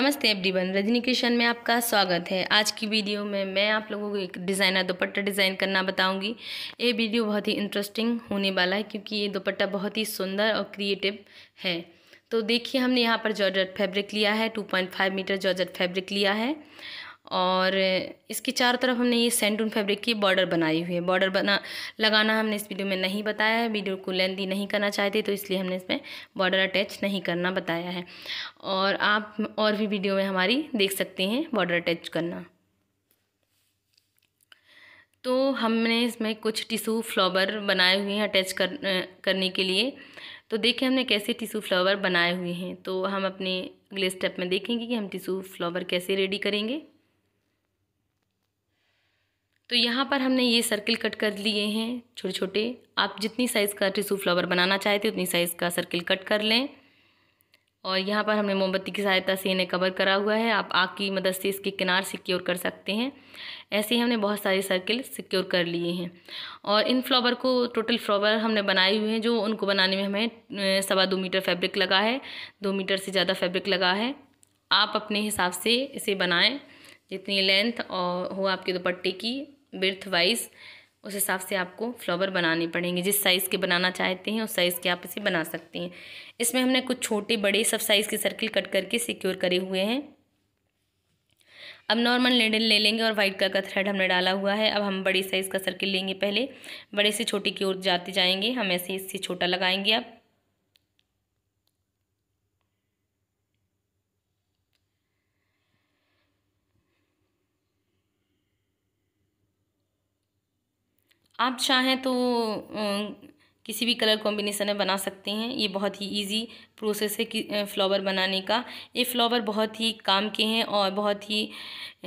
नमस्ते एवरीवन रजनी किशन में आपका स्वागत है आज की वीडियो में मैं आप लोगों को एक डिज़ाइनर दुपट्टा डिज़ाइन करना बताऊंगी ये वीडियो बहुत ही इंटरेस्टिंग होने वाला है क्योंकि ये दुपट्टा बहुत ही सुंदर और क्रिएटिव है तो देखिए हमने यहाँ पर जॉर्जट फैब्रिक लिया है 2.5 मीटर जॉर्जट फैब्रिक लिया है और इसके चारों तरफ हमने ये सेंटून फैब्रिक की बॉर्डर बनाई हुई है बॉर्डर बना लगाना हमने इस वीडियो में नहीं बताया है वीडियो को लेंदी नहीं करना चाहते तो इसलिए हमने इसमें बॉर्डर अटैच नहीं करना बताया है और आप और भी वीडियो में हमारी देख सकते हैं बॉर्डर अटैच करना तो हमने इसमें कुछ टिशू फ्लावर बनाए हुए हैं अटैच कर करने के लिए तो देखें हमने कैसे टिशू फ्लावर बनाए हुए हैं तो हम अपने अगले स्टेप में देखेंगे कि हम टिशू फ्लावर कैसे रेडी करेंगे तो यहाँ पर हमने ये सर्किल कट कर लिए हैं छोटे छोटे आप जितनी साइज़ का टिशू फ्लावर बनाना चाहते उतनी साइज़ का सर्किल कट कर लें और यहाँ पर हमने मोमबत्ती की सहायता से इन्हें कवर करा हुआ है आप आग की मदद से इसके किनार सिक्योर कर सकते हैं ऐसे ही हमने बहुत सारे सर्किल सिक्योर कर लिए हैं और इन फ्लावर को टोटल फ्लावर हमने बनाए हुए हैं जो उनको बनाने में हमें सवा दो मीटर फैब्रिक लगा है दो मीटर से ज़्यादा फैब्रिक लगा है आप अपने हिसाब से इसे बनाएं जितनी लेंथ और हो आपके दुपट्टे की बिर्थ वाइज उस हिसाब से आपको फ्लावर बनाने पड़ेंगे जिस साइज़ के बनाना चाहते हैं उस साइज़ के आप इसे बना सकते हैं इसमें हमने कुछ छोटे बड़े सब साइज़ के सर्किल कट करके सिक्योर करे हुए हैं अब नॉर्मल नेडल ले लेंगे और वाइट कलर का थ्रेड हमने डाला हुआ है अब हम बड़े साइज़ का सर्किल लेंगे पहले बड़े से छोटे की ओर जाते जाएंगे हम ऐसे इससे छोटा लगाएंगे अब आप चाहें तो किसी भी कलर कॉम्बिनेशन में बना सकते हैं ये बहुत ही इजी प्रोसेस है कि फ्लावर बनाने का ये फ्लावर बहुत ही काम के हैं और बहुत ही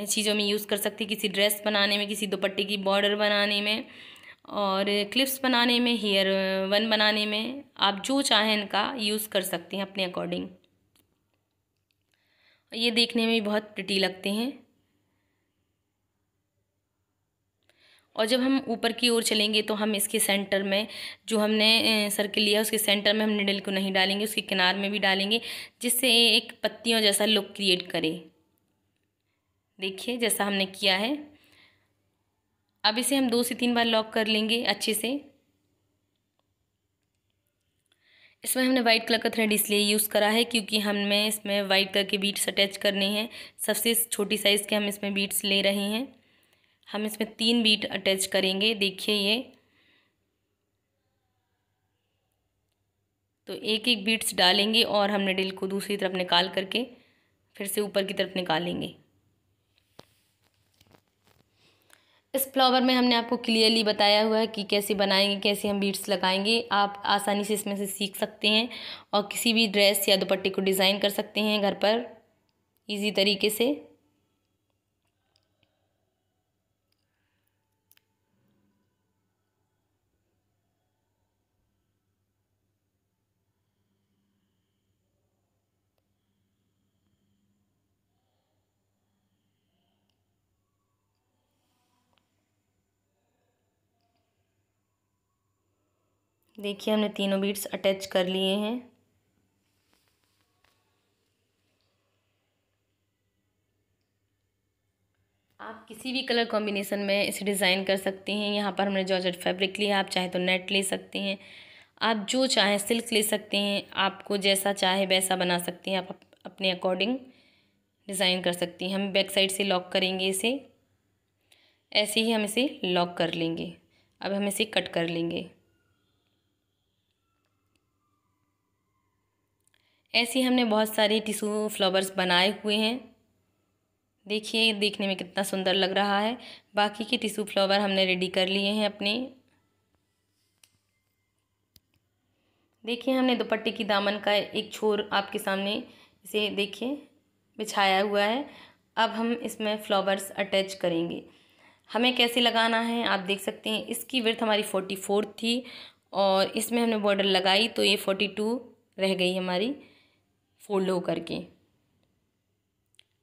चीज़ों में यूज़ कर सकते हैं किसी ड्रेस बनाने में किसी दुपट्टे की बॉर्डर बनाने में और क्लिप्स बनाने में हेयर वन बनाने में आप जो चाहें इनका यूज़ कर सकते हैं अपने अकॉर्डिंग ये देखने में भी बहुत प्रिटी लगते हैं और जब हम ऊपर की ओर चलेंगे तो हम इसके सेंटर में जो हमने सर्किल लिया उसके सेंटर में हम निडल को नहीं डालेंगे उसके किनार में भी डालेंगे जिससे एक पत्तियों जैसा लुक क्रिएट करे देखिए जैसा हमने किया है अब इसे हम दो से तीन बार लॉक कर लेंगे अच्छे से इसमें हमने वाइट कलर का थ्रेड इसलिए यूज़ करा है क्योंकि हमें इसमें वाइट कलर के बीट्स अटैच करने हैं सबसे छोटी साइज़ के हम इसमें बीट्स ले रहे हैं हम इसमें तीन बीट अटैच करेंगे देखिए ये तो एक एक बीट्स डालेंगे और हम निडिल को दूसरी तरफ निकाल करके फिर से ऊपर की तरफ निकालेंगे इस फ्लावर में हमने आपको क्लियरली बताया हुआ है कि कैसे बनाएंगे कैसे हम बीट्स लगाएंगे आप आसानी से इसमें से सीख सकते हैं और किसी भी ड्रेस या दुपट्टे को डिज़ाइन कर सकते हैं घर पर इजी तरीके से देखिए हमने तीनों बीट्स अटैच कर लिए हैं आप किसी भी कलर कॉम्बिनेशन में इसे डिज़ाइन कर सकते हैं यहाँ पर हमने जॉर्जेट फैब्रिक लिया आप चाहे तो नेट ले सकते हैं आप जो चाहें सिल्क ले सकते हैं आपको जैसा चाहे वैसा बना सकते हैं आप अपने अकॉर्डिंग डिज़ाइन कर सकती हैं हम बैक साइड से लॉक करेंगे इसे ऐसे ही हम इसे लॉक कर लेंगे अब हम इसे कट कर लेंगे ऐसे हमने बहुत सारे टिशू फ्लावर्स बनाए हुए हैं देखिए देखने में कितना सुंदर लग रहा है बाकी के टिशू फ्लावर हमने रेडी कर लिए हैं अपने देखिए हमने दुपट्टे की दामन का एक छोर आपके सामने इसे देखिए बिछाया हुआ है अब हम इसमें फ्लावर्स अटैच करेंगे हमें कैसे लगाना है आप देख सकते हैं इसकी वर्थ हमारी फोर्टी फोर थी और इसमें हमने बॉर्डर लगाई तो ये फोर्टी टू रह गई हमारी फोल्ड हो करके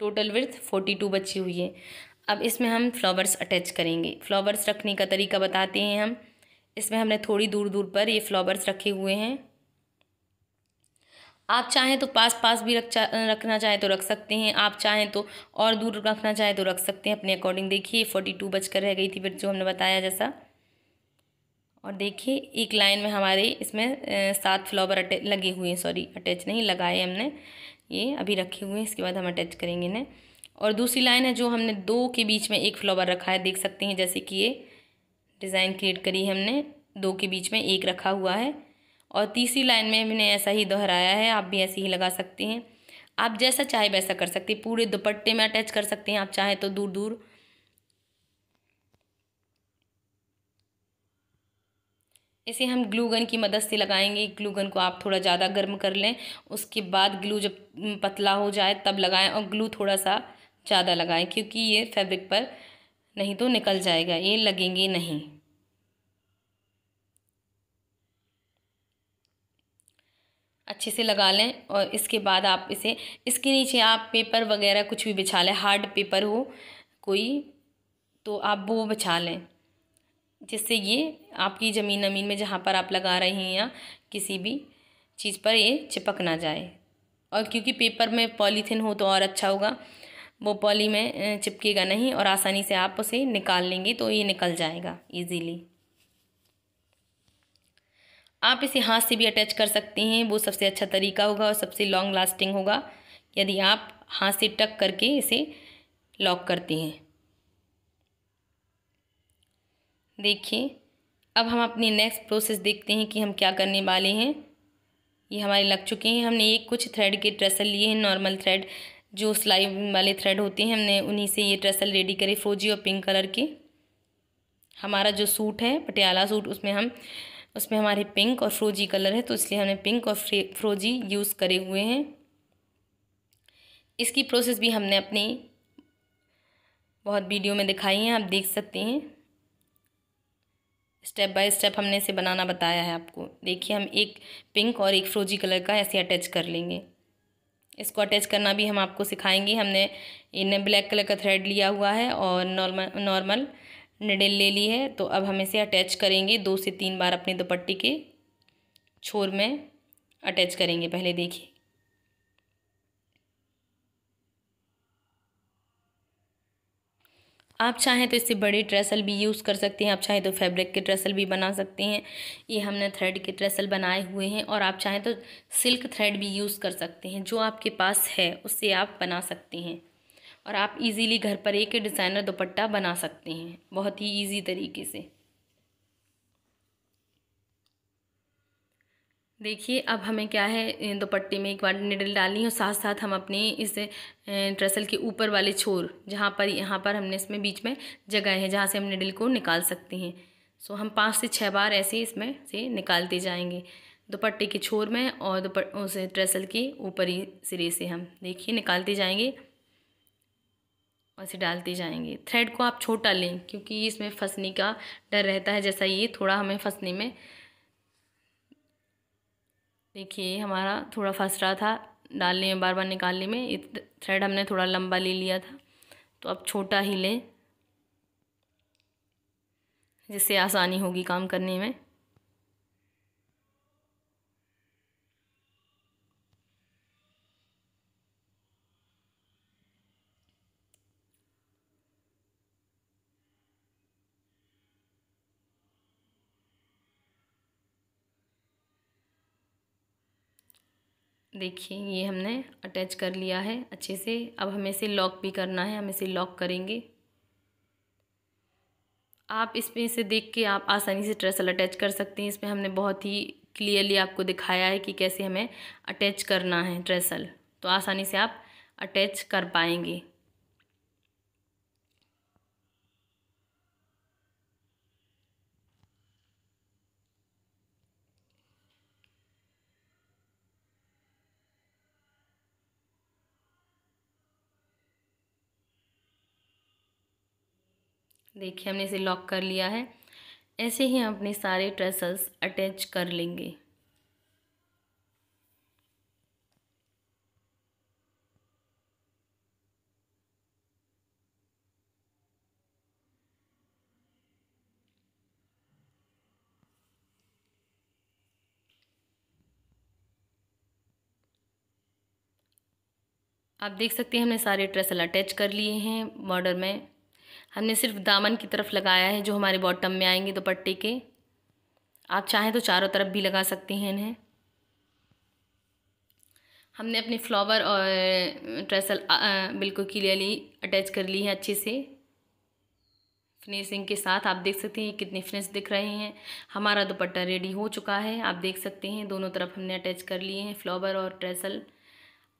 टोटल विर्थ फोर्टी टू बची हुई है अब इसमें हम फ्लावर्स अटैच करेंगे फ्लावर्स रखने का तरीका बताते हैं हम इसमें हमने थोड़ी दूर दूर पर ये फ्लावर्स रखे हुए हैं आप चाहें तो पास पास भी रख चा, रखना चाहें तो रख सकते हैं आप चाहें तो और दूर रखना चाहें तो रख सकते हैं अपने अकॉर्डिंग देखिए फोर्टी टू बचकर रह गई थी फिर जो हमने बताया जैसा और देखिए एक लाइन में हमारे इसमें सात फ्लावर अटैच लगे हुए हैं सॉरी अटैच नहीं लगाए हमने ये अभी रखे हुए हैं इसके बाद हम अटैच करेंगे इन्हें और दूसरी लाइन है जो हमने दो के बीच में एक फ्लावर रखा है देख सकते हैं जैसे कि ये डिज़ाइन क्रिएट करी है हमने दो के बीच में एक रखा हुआ है और तीसरी लाइन में हमने ऐसा ही दोहराया है आप भी ऐसे ही लगा सकते हैं आप जैसा चाहे वैसा कर सकते हैं पूरे दुपट्टे में अटैच कर सकते हैं आप चाहें तो दूर दूर इसे हम ग्लू गन की मदद से लगाएंगे ग्लू गन को आप थोड़ा ज़्यादा गर्म कर लें उसके बाद ग्लू जब पतला हो जाए तब लगाएं और ग्लू थोड़ा सा ज़्यादा लगाएं क्योंकि ये फैब्रिक पर नहीं तो निकल जाएगा ये लगेंगे नहीं अच्छे से लगा लें और इसके बाद आप इसे इसके नीचे आप पेपर वगैरह कुछ भी बिछा लें हार्ड पेपर हो कोई तो आप वो बिछा लें जिससे ये आपकी ज़मीन अमीन में जहाँ पर आप लगा रहे हैं या किसी भी चीज़ पर ये चिपक ना जाए और क्योंकि पेपर में पॉलीथीन हो तो और अच्छा होगा वो पॉली में चिपकेगा नहीं और आसानी से आप उसे निकाल लेंगे तो ये निकल जाएगा इजीली आप इसे हाथ से भी अटैच कर सकते हैं वो सबसे अच्छा तरीका होगा और सबसे लॉन्ग लास्टिंग होगा यदि आप हाथ से टक करके इसे लॉक करते हैं देखिए अब हम अपनी नेक्स्ट प्रोसेस देखते हैं कि हम क्या करने वाले हैं ये हमारे लग चुके हैं हमने ये कुछ थ्रेड के ट्रेसल लिए हैं नॉर्मल थ्रेड जो सिलाई वाले थ्रेड होते हैं हमने उन्हीं से ये ट्रेसल रेडी करे फ्रोजी और पिंक कलर के हमारा जो सूट है पटियाला सूट उसमें हम उसमें हमारे पिंक और फ्रोजी कलर है तो इसलिए हमने पिंक और फ्रोजी यूज़ करे हुए हैं इसकी प्रोसेस भी हमने अपनी बहुत वीडियो में दिखाई है आप देख सकते हैं स्टेप बाय स्टेप हमने इसे बनाना बताया है आपको देखिए हम एक पिंक और एक फ्रोजी कलर का ऐसे अटैच कर लेंगे इसको अटैच करना भी हम आपको सिखाएंगे हमने इन्हें ब्लैक कलर का थ्रेड लिया हुआ है और नॉर्मल नॉर्मल निडिल ले ली है तो अब हम इसे अटैच करेंगे दो से तीन बार अपने दुपट्टे के छोर में अटैच करेंगे पहले देखिए आप चाहें तो इससे बड़े ट्रेसल भी यूज़ कर सकते हैं आप चाहें तो फैब्रिक के ट्रेसल भी बना सकते हैं ये हमने थ्रेड के ट्रेसल बनाए हुए हैं और आप चाहें तो सिल्क थ्रेड भी यूज़ कर सकते हैं जो आपके पास है उससे आप बना सकते हैं और आप इजीली घर पर एक डिज़ाइनर दुपट्टा बना सकते हैं बहुत ही इजी तरीके से देखिए अब हमें क्या है दुपट्टे में एक बार निडल डालनी है और साथ साथ हम अपने इस ट्रेसल के ऊपर वाले छोर जहाँ पर यहाँ पर हमने इसमें बीच में जगह है जहाँ से हम निडल को निकाल सकते हैं सो हम पाँच से छः बार ऐसे इसमें से निकालते जाएंगे दुपट्टे के छोर में और उस ट्रेसल के ऊपरी सिरे से हम देखिए निकालते जाएंगे और इसे डालते जाएंगे थ्रेड को आप छोटा लें क्योंकि इसमें फंसने का डर रहता है जैसा ये थोड़ा हमें फंसने में देखिए हमारा थोड़ा फंस रहा था डालने में बार बार निकालने में थ्रेड हमने थोड़ा लंबा ले लिया था तो अब छोटा ही लें जिससे आसानी होगी काम करने में देखिए ये हमने अटैच कर लिया है अच्छे से अब हमें इसे लॉक भी करना है हम इसे लॉक करेंगे आप इसमें इसे देख के आप आसानी से ट्रेसल अटैच कर सकते हैं इसमें हमने बहुत ही क्लियरली आपको दिखाया है कि कैसे हमें अटैच करना है ट्रेसल तो आसानी से आप अटैच कर पाएंगे देखिए हमने इसे लॉक कर लिया है ऐसे ही हम अपने सारे ट्रेसल्स अटैच कर लेंगे आप देख सकते हैं हमने सारे ट्रेसल अटैच कर लिए हैं बॉर्डर में हमने सिर्फ दामन की तरफ लगाया है जो हमारे बॉटम में आएंगे दुपट्टे तो के आप चाहें तो चारों तरफ भी लगा सकते हैं इन्हें हमने अपने फ्लावर और ट्रेसल बिल्कुल क्लियरली अटैच कर ली है अच्छे से फिनिशिंग के साथ आप देख सकते हैं कितने फिनिश दिख रहे हैं हमारा दुपट्टा रेडी हो चुका है आप देख सकते हैं दोनों तरफ हमने अटैच कर लिए हैं फ्लावर और ट्रेसल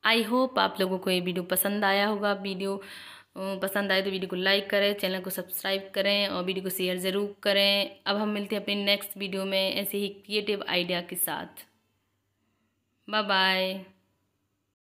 आई होप आप लोगों को ये वीडियो पसंद आया होगा वीडियो पसंद आए तो वीडियो को लाइक करें चैनल को सब्सक्राइब करें और वीडियो को शेयर ज़रूर करें अब हम मिलते हैं अपने नेक्स्ट वीडियो में ऐसे ही क्रिएटिव आइडिया के साथ बाय बाय